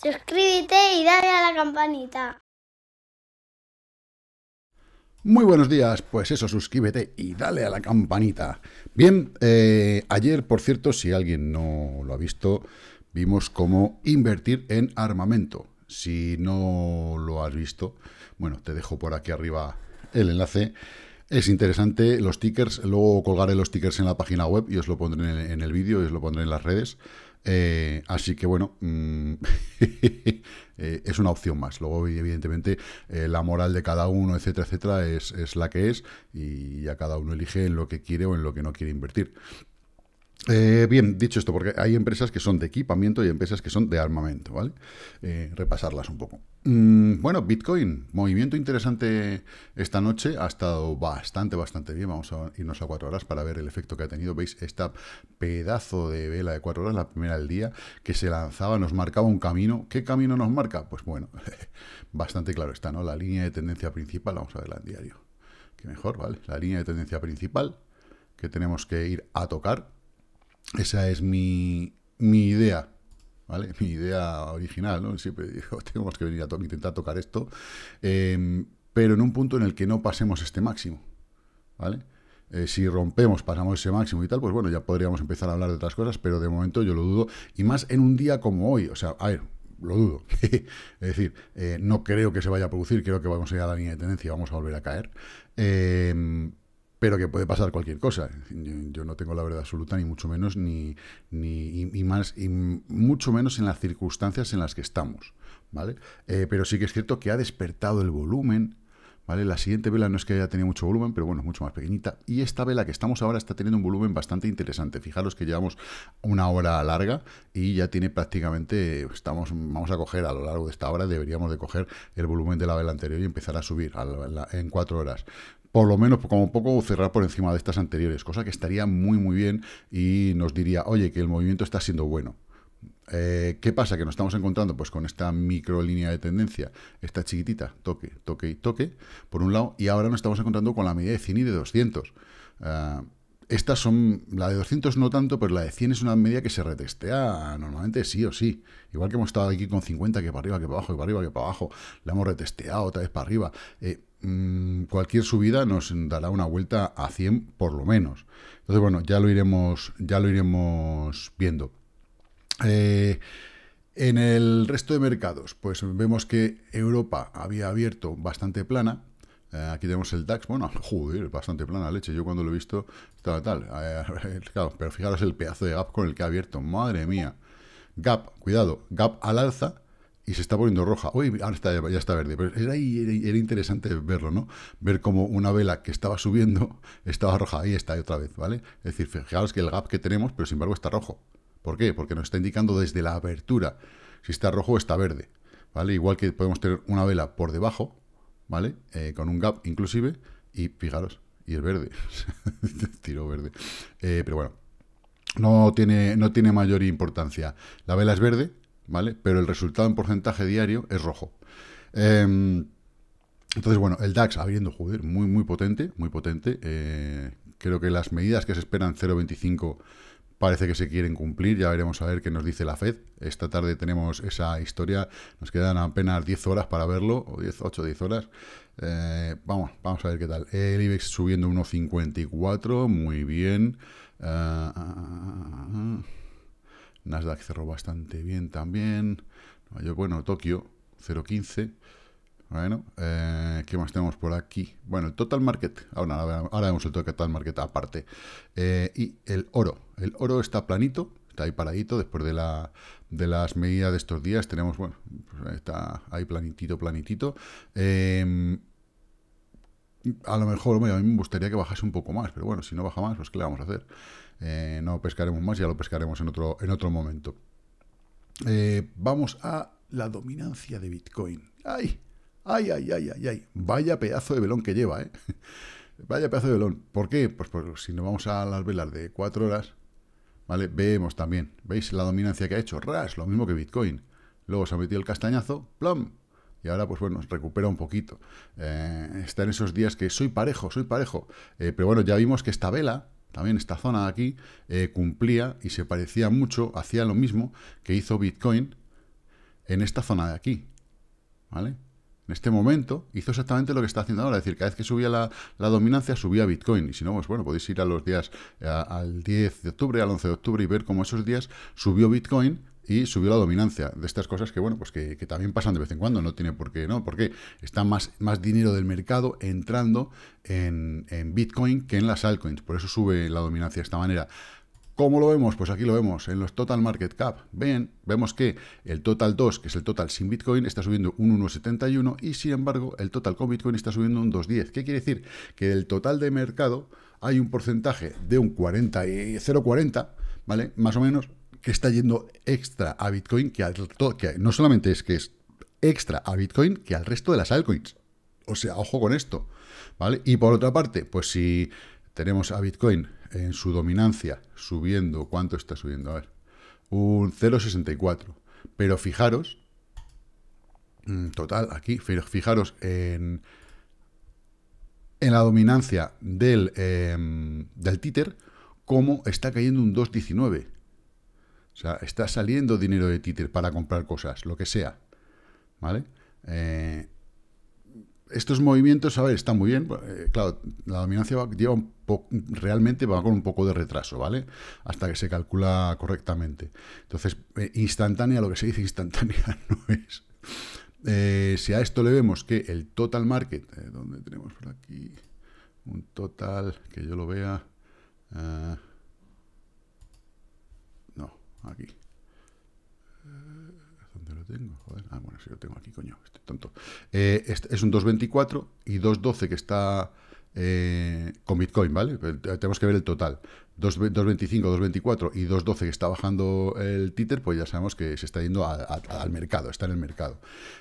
Suscríbete y dale a la campanita. Muy buenos días, pues eso, suscríbete y dale a la campanita. Bien, eh, ayer, por cierto, si alguien no lo ha visto, vimos cómo invertir en armamento. Si no lo has visto, bueno, te dejo por aquí arriba el enlace. Es interesante los tickers, luego colgaré los tickers en la página web y os lo pondré en el, vídeo y os lo pondré en las redes. Eh, así que bueno, mm, eh, es una opción más. Luego, evidentemente, eh, la moral de cada uno, etcétera, etcétera, es, la que es y ya cada uno elige en lo que quiere o en lo que no quiere invertir. Eh, bien, dicho esto, porque hay empresas que son de equipamiento y empresas que son de armamento, ¿vale? Eh, repasarlas un poco. Mm, bueno, Bitcoin, movimiento interesante esta noche, ha estado bastante, bastante bien. Vamos a irnos a cuatro horas para ver el efecto que ha tenido. Veis esta pedazo de vela de cuatro horas, la primera del día, que se lanzaba, nos marcaba un camino. ¿Qué camino nos marca? Pues bueno, bastante claro está, ¿no? La línea de tendencia principal, vamos a verla en diario. Qué mejor, ¿vale? La línea de tendencia principal que tenemos que ir a tocar esa es mi, idea, ¿vale? Mi idea original, ¿no? Siempre digo, tenemos que venir a intentar tocar esto, em, pero en un punto en el que no pasemos este máximo, ¿vale? Eh, si rompemos, pasamos ese máximo y tal, pues bueno, ya podríamos empezar a hablar de otras cosas, pero de momento yo lo dudo, y más en un día como hoy, o sea, a ver, lo dudo. es decir, eh, no creo que se vaya a producir, creo que vamos a ir a la línea de tendencia y vamos a volver a caer. Em, pero que puede pasar cualquier cosa. Yo, no tengo la verdad absoluta, ni mucho menos, ni, ni más, y mucho menos en las circunstancias en las que estamos, ¿vale? Eh, pero sí que es cierto que ha despertado el volumen, ¿vale? La siguiente vela no es que haya tenido mucho volumen, pero bueno, es mucho más pequeñita. Y esta vela que estamos ahora está teniendo un volumen bastante interesante. Fijaros que llevamos una hora larga y ya tiene prácticamente, estamos, vamos a coger a lo largo de esta hora, deberíamos de coger el volumen de la vela anterior y empezar a subir en cuatro horas por lo menos como poco cerrar por encima de estas anteriores, cosa que estaría muy muy bien y nos diría, oye, que el movimiento está siendo bueno. Eh, ¿Qué pasa? Que nos estamos encontrando pues con esta micro línea de tendencia, esta chiquitita, toque, toque y toque, por un lado, y ahora nos estamos encontrando con la medida de 100 de 200. Estas son, la de 200 no tanto, pero la de 100 es una media que se retestea normalmente sí o sí. Igual que hemos estado aquí con 50, que para arriba, que para abajo, que para arriba, que para abajo. La hemos retesteado otra vez para arriba. Eh, mm, cualquier subida nos dará una vuelta a 100 por lo menos. Entonces, bueno, ya lo iremos, ya lo iremos viendo. Eh, en el resto de mercados, pues vemos que Europa había abierto bastante plana, eh, aquí tenemos el DAX, bueno, joder, bastante plana leche. Yo cuando lo he visto, tal, tal. Eh, pero fijaros el pedazo de gap con el que ha abierto. Madre mía. Gap, cuidado, gap al alza y se está poniendo roja. uy, ahora ya está verde, pero era, interesante verlo, ¿no? Ver como una vela que estaba subiendo estaba roja. Ahí está otra vez, ¿vale? Es decir, fijaros que el gap que tenemos, pero sin embargo está rojo. ¿Por qué? Porque nos está indicando desde la apertura si está rojo o está verde, ¿vale? Igual que podemos tener una vela por debajo, ¿vale? Eh, con un gap inclusive, y fijaros, y es verde, tiro verde. Eh, pero bueno, no tiene, no tiene mayor importancia. La vela es verde, ¿vale? Pero el resultado en porcentaje diario es rojo. Em, entonces, bueno, el DAX abriendo, joder, muy, muy potente, muy potente. Eh, creo que las medidas que se esperan 0,25 parece que se quieren cumplir, ya veremos a ver qué nos dice la Fed. Esta tarde tenemos esa historia, nos quedan apenas 10 horas para verlo, o 10, 10 horas. Eh, vamos, vamos a ver qué tal. El IBEX subiendo 1,54, muy bien. Ah, ah, ah, Nasdaq cerró bastante bien también. Bueno, Tokio 0,15. Bueno, eh, ¿qué más tenemos por aquí? Bueno, el total market, ah, ahora, ahora vemos el total market aparte. Eh, y el oro, el oro está planito, está ahí paradito, después de, las medidas de estos días tenemos, bueno, pues está ahí planitito, planitito. Eh, a lo mejor, a mí me gustaría que bajase un poco más, pero bueno, si no baja más, pues ¿qué le vamos a hacer? no pescaremos más, ya lo pescaremos en otro, en otro momento. vamos a la dominancia de Bitcoin. ¡Ay! Ay, ay, ay, ay, ay. Vaya pedazo de velón que lleva, ¿eh? Vaya pedazo de velón. ¿Por qué? Pues, porque si nos vamos a las velas de cuatro horas, ¿vale? Vemos también, ¿veis la dominancia que ha hecho? Ras, lo mismo que Bitcoin. Luego se ha metido el castañazo, plom, y ahora, pues bueno, recupera un poquito. Eh, está en esos días que soy parejo, soy parejo. Eh, pero bueno, ya vimos que esta vela, también esta zona de aquí, eh, cumplía y se parecía mucho, hacía lo mismo que hizo Bitcoin en esta zona de aquí, ¿vale? en este momento, hizo exactamente lo que está haciendo ahora. Es decir, cada vez que subía la, dominancia, subía Bitcoin. Y si no, pues bueno, podéis ir a los días, al 10 de octubre, al 11 de octubre y ver cómo esos días subió Bitcoin y subió la dominancia de estas cosas que, bueno, pues que, también pasan de vez en cuando, no tiene por qué, ¿no? Porque está más, más dinero del mercado entrando en, en Bitcoin que en las altcoins, por eso sube la dominancia de esta manera. ¿Cómo lo vemos? Pues aquí lo vemos, en los Total Market Cap. Ven, vemos que el Total 2, que es el Total sin Bitcoin, está subiendo un 1,71 y sin embargo el Total con Bitcoin está subiendo un 2,10. ¿Qué quiere decir? Que del total de mercado hay un porcentaje de un 0,40, ¿vale? Más o menos, que está yendo extra a Bitcoin, que, al que no solamente es que es extra a Bitcoin, que al resto de las altcoins. O sea, ojo con esto, ¿vale? Y por otra parte, pues si tenemos a Bitcoin en su dominancia subiendo, ¿cuánto está subiendo? A ver, un 0,64. Pero fijaros, mm, total, aquí, fijaros en, en la dominancia del, em, títer, cómo está cayendo un 2,19. O sea, está saliendo dinero de títer para comprar cosas, lo que sea. ¿Vale? Eh, estos movimientos, a ver, están muy bien. Pues, eh, claro, la dominancia va, lleva realmente va con un poco de retraso, ¿vale? Hasta que se calcula correctamente. Entonces, eh, instantánea, lo que se dice instantánea no es. Eh, si a esto le vemos que el total market, donde tenemos por aquí un total, que yo lo vea. no, aquí tengo? Ah, bueno, si lo tengo aquí, coño, estoy tonto. Eh, este es un 2.24 y 2.12 que está eh, con Bitcoin, ¿vale? Tenemos que ver el total. 2.25, 2.24 y 2.12 que está bajando el títer, pues ya sabemos que se está yendo al mercado, está en el mercado.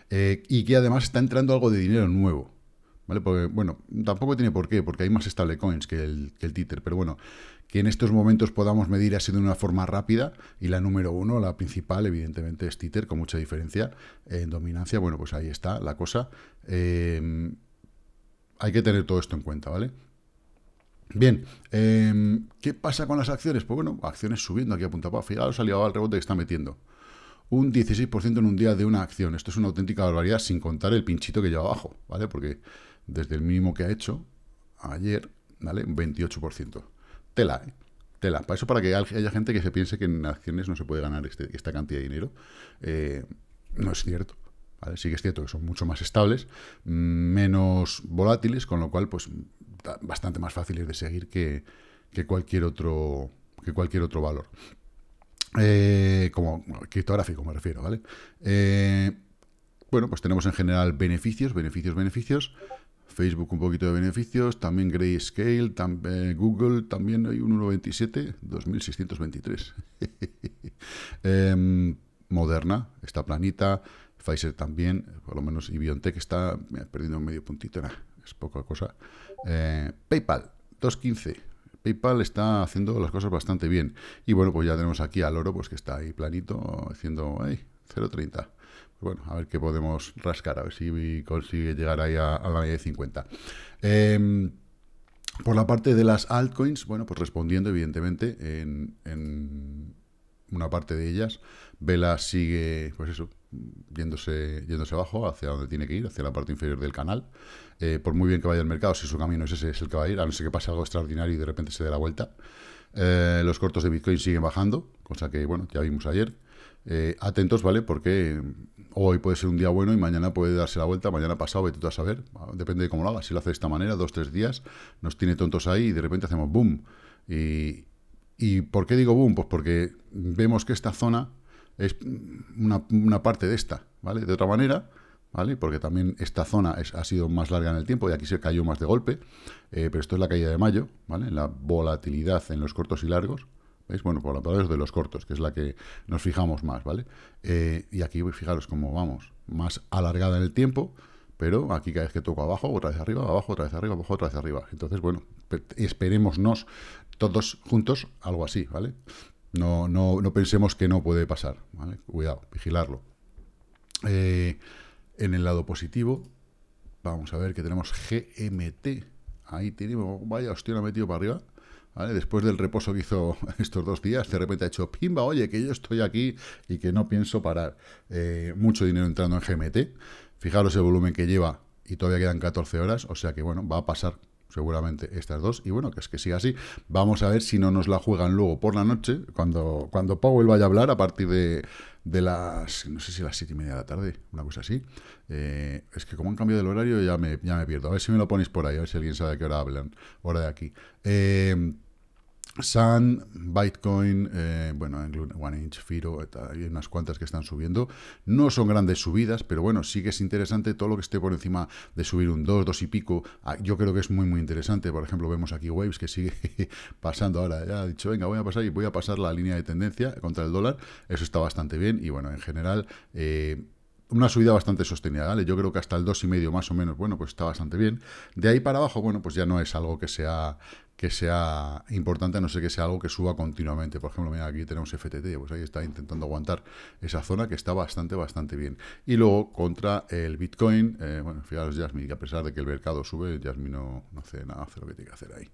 Eh, y que además está entrando algo de dinero nuevo. ¿Vale? Porque, bueno, tampoco tiene por qué, porque hay más stablecoins que el, que el títer, pero bueno, que en estos momentos podamos medir así de una forma rápida. Y la número uno, la principal, evidentemente, es Titer, con mucha diferencia en dominancia. Bueno, pues ahí está la cosa. Eh, hay que tener todo esto en cuenta, ¿vale? Bien, em, ¿qué pasa con las acciones? Pues bueno, acciones subiendo aquí a punta para. Fijaros, ha al rebote que está metiendo. Un 16% en un día de una acción. Esto es una auténtica barbaridad, sin contar el pinchito que lleva abajo, ¿vale? Porque desde el mínimo que ha hecho ayer, ¿vale? Un 28% tela, ¿eh? tela. Para eso, para que haya gente que se piense que en acciones no se puede ganar este, esta cantidad de dinero, eh, no es cierto. Sí que es cierto que son mucho más estables, mm, menos volátiles, con lo cual, pues, bastante más fáciles de seguir que, cualquier otro que cualquier otro valor. Eh, como criptográfico me refiero, ¿vale? bueno, pues tenemos en general beneficios, beneficios, beneficios. Facebook un poquito de beneficios, también Grayscale, eh, Google, también hay un 1,97, 2.623. Moderna está planita, Pfizer también, por lo menos, y BioNTech está perdiendo un medio puntito, es poca cosa. Eh, PayPal, 2.15. PayPal está haciendo las cosas bastante bien. Y bueno, pues ya tenemos aquí al oro, pues que está ahí planito, haciendo 0.30. Bueno, a ver qué podemos rascar, a ver si consigue llegar ahí a, la media de 50. Em, por la parte de las altcoins, bueno, pues respondiendo evidentemente en, una parte de ellas, Vela sigue, pues eso, yéndose, yéndose abajo, hacia donde tiene que ir, hacia la parte inferior del canal. Eh, por muy bien que vaya el mercado, si su camino es ese, es el que va a ir, a no ser que pase algo extraordinario y de repente se dé la vuelta. Eh, los cortos de Bitcoin siguen bajando, cosa que, bueno, ya vimos ayer. Eh, atentos, ¿vale? Porque hoy puede ser un día bueno y mañana puede darse la vuelta, mañana pasado, vete tú a saber, depende de cómo lo hagas. Si lo hace de esta manera, dos, tres días, nos tiene tontos ahí y de repente hacemos boom. Y, por qué digo boom? Pues porque vemos que esta zona es una, parte de esta, ¿vale? De otra manera, ¿vale? Porque también esta zona ha sido más larga en el tiempo y aquí se cayó más de golpe, eh, pero esto es la caída de mayo, ¿vale? La volatilidad en los cortos y largos, ¿Veis? Bueno, por la palabra de los cortos, que es la que nos fijamos más, ¿vale? Eh, y aquí, fijaros cómo vamos, más alargada en el tiempo, pero aquí cada vez que toco abajo, otra vez arriba, abajo, otra vez arriba, abajo, otra vez arriba. Entonces, bueno, esperémonos todos juntos algo así, ¿vale? No, no, no pensemos que no puede pasar, ¿vale? Cuidado, vigilarlo. Eh, en el lado positivo, vamos a ver que tenemos GMT. Ahí tenemos, vaya hostia, lo ha metido para arriba. Después del reposo que hizo estos dos días, de repente ha hecho, pimba, oye, que yo estoy aquí y que no pienso parar. Eh, mucho dinero entrando en GMT. Fijaros el volumen que lleva y todavía quedan 14 horas, o sea que bueno, va a pasar seguramente estas dos, y bueno, que es que siga así. Vamos a ver si no nos la juegan luego por la noche, cuando, cuando Powell vaya a hablar a partir de, las, no sé si las siete y media de la tarde, una cosa así. Eh, es que como han cambiado el horario ya me, ya me pierdo. A ver si me lo ponéis por ahí, a ver si alguien sabe a qué hora hablan, hora de aquí. Eh, Sun, Bitcoin, eh, bueno, One Inch, Firo, hay unas cuantas que están subiendo. No son grandes subidas, pero bueno, sí que es interesante todo lo que esté por encima de subir un 2, 2 y pico. Ah, yo creo que es muy, muy interesante. Por ejemplo, vemos aquí Waves que sigue pasando ahora. Ya ha dicho, venga, voy a pasar y voy a pasar la línea de tendencia contra el dólar. Eso está bastante bien y bueno, en general... Eh, una subida bastante sostenida, ¿vale? Yo creo que hasta el 2,5 más o menos, bueno, pues está bastante bien. De ahí para abajo, bueno, pues ya no es algo que sea que sea importante, a no ser que sea algo que suba continuamente. Por ejemplo, mira, aquí tenemos FTT, pues ahí está intentando aguantar esa zona que está bastante, bastante bien. Y luego contra el Bitcoin, eh, bueno, fijaros Jasmine, que a pesar de que el mercado sube, Jasmine no, hace nada, hace lo que tiene que hacer ahí.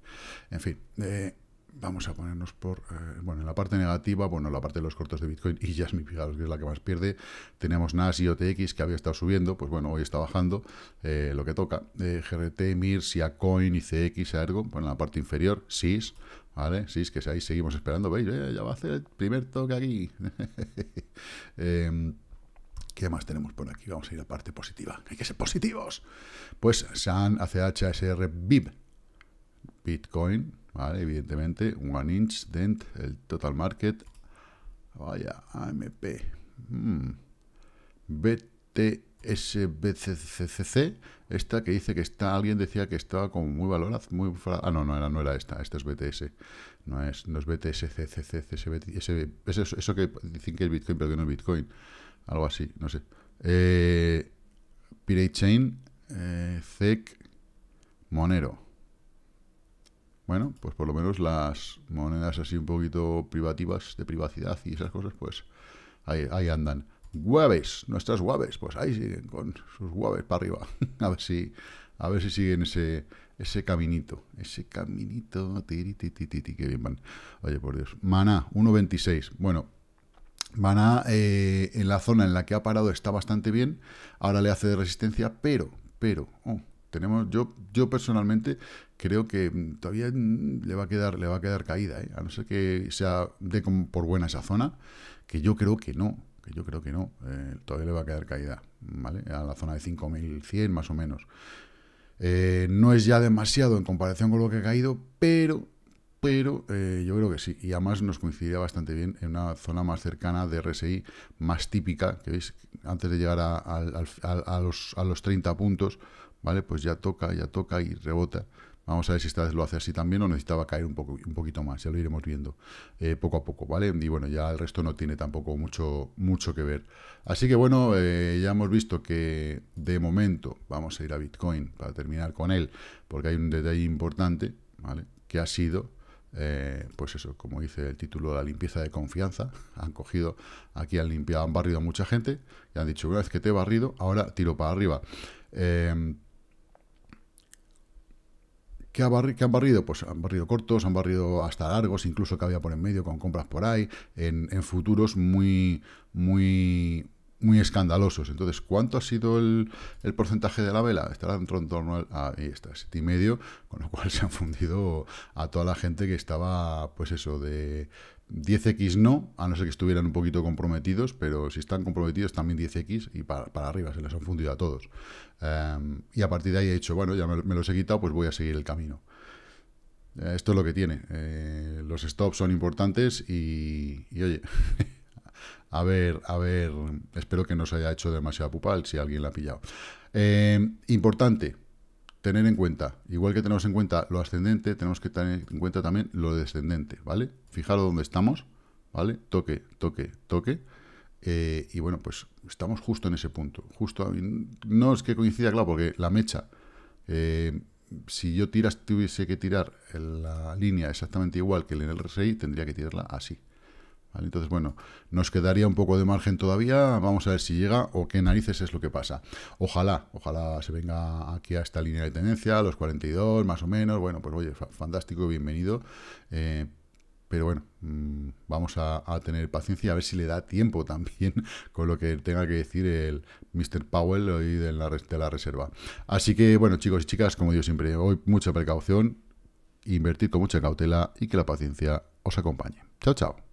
En fin, eh, vamos a ponernos por, eh, bueno, en la parte negativa, bueno, la parte de los cortos de Bitcoin y Jasmine, fijaros que es la que más pierde, tenemos Nas y OTX que había estado subiendo, pues bueno, hoy está bajando, eh, lo que toca, eh, GRT, MIR, Siacoin, ICX, algo. bueno, en la parte inferior, SIS, ¿vale? SIS, que ahí seguimos esperando, veis, ya va a hacer el primer toque aquí. Em, ¿Qué más tenemos por aquí? Vamos a ir a la parte positiva. Hay que ser positivos. Pues SAN, ACH, SR, BIB, Bitcoin, ¿vale? Evidentemente, One Inch, Dent, el Total Market, vaya, AMP, hmm. BTSBCCC, esta que dice que está, alguien decía que estaba como muy valorada, muy, ah, no, no era, no era esta, esta es BTS, no es, no es BTSCCC, es eso, que dicen que es Bitcoin, pero que no es Bitcoin, algo así, no sé. Eh, Pirate Chain, eh, ZEC, e Monero. Bueno, pues por lo menos las monedas así un poquito privativas de privacidad y esas cosas, pues ahí, ahí andan. Guaves, nuestras guaves, pues ahí siguen con sus guaves para arriba. a ver si a ver si siguen ese, ese caminito. Ese caminito, tiri, tiri, que bien van. Oye, por Dios. Maná, 1.26. Bueno, Maná eh, en la zona en la que ha parado está bastante bien. Ahora le hace de resistencia, pero, pero, oh, tenemos, yo, yo personalmente creo que mm, todavía mm, le va a quedar, le va a quedar caída, ¿eh? a no ser que sea de por buena esa zona, que yo creo que no, que yo creo que no, eh, todavía le va a quedar caída, ¿vale? A la zona de 5.100 más o menos. Eh, no es ya demasiado en comparación con lo que ha caído, pero, pero eh, yo creo que sí. Y además nos coincidía bastante bien en una zona más cercana de RSI, más típica, que veis, antes de llegar a, los, los 30 puntos, ¿vale? Pues ya toca, ya toca y rebota. Vamos a ver si esta vez lo hace así también o necesitaba caer un, poco, un poquito más, ya lo iremos viendo eh, poco a poco, ¿vale? Y bueno, ya el resto no tiene tampoco mucho, mucho que ver. Así que bueno, eh, ya hemos visto que de momento vamos a ir a Bitcoin para terminar con él, porque hay un detalle importante, ¿vale? Que ha sido, eh, pues eso, como dice el título, la limpieza de confianza. Han cogido, aquí han limpiado, han barrido a mucha gente y han dicho, una vez que te he barrido, ahora tiro para arriba. Em, ¿Qué, han barrido? Pues han barrido cortos, han barrido hasta largos, incluso que había por en medio con compras por ahí, en, futuros muy, muy, muy escandalosos. Entonces, ¿cuánto ha sido el, porcentaje de la vela? Estará dentro en torno a, ah, ahí está, siete y medio, con lo cual se han fundido a toda la gente que estaba, pues eso, de 10X no, a no ser que estuvieran un poquito comprometidos, pero si están comprometidos también 10X y para, arriba se les han fundido a todos. Em, y a partir de ahí he dicho, bueno, ya me, los he quitado, pues voy a seguir el camino. Eh, esto es lo que tiene. Eh, los stops son importantes y, oye, a ver, a ver, espero que no se haya hecho demasiado pupal si alguien la ha pillado. Em, importante, tener en cuenta, igual que tenemos en cuenta lo ascendente, tenemos que tener en cuenta también lo descendente, ¿vale? Fijaros dónde estamos, ¿vale? Toque, toque, toque. Eh, y bueno, pues estamos justo en ese punto. Justo, no es que coincida, claro, porque la mecha, eh, si yo tiras, tuviese que tirar la línea exactamente igual que en el RSI, tendría que tirarla así. Entonces, bueno, nos quedaría un poco de margen todavía, vamos a ver si llega o qué narices es lo que pasa. Ojalá, ojalá se venga aquí a esta línea de tendencia, los 42 más o menos, bueno, pues oye, fantástico, bienvenido, eh, pero bueno, mm, vamos a, tener paciencia y a ver si le da tiempo también con lo que tenga que decir el Mr. Powell hoy de la, reserva. Así que, bueno, chicos y chicas, como digo siempre, hoy mucha precaución, invertir con mucha cautela y que la paciencia os acompañe. Chao, chao.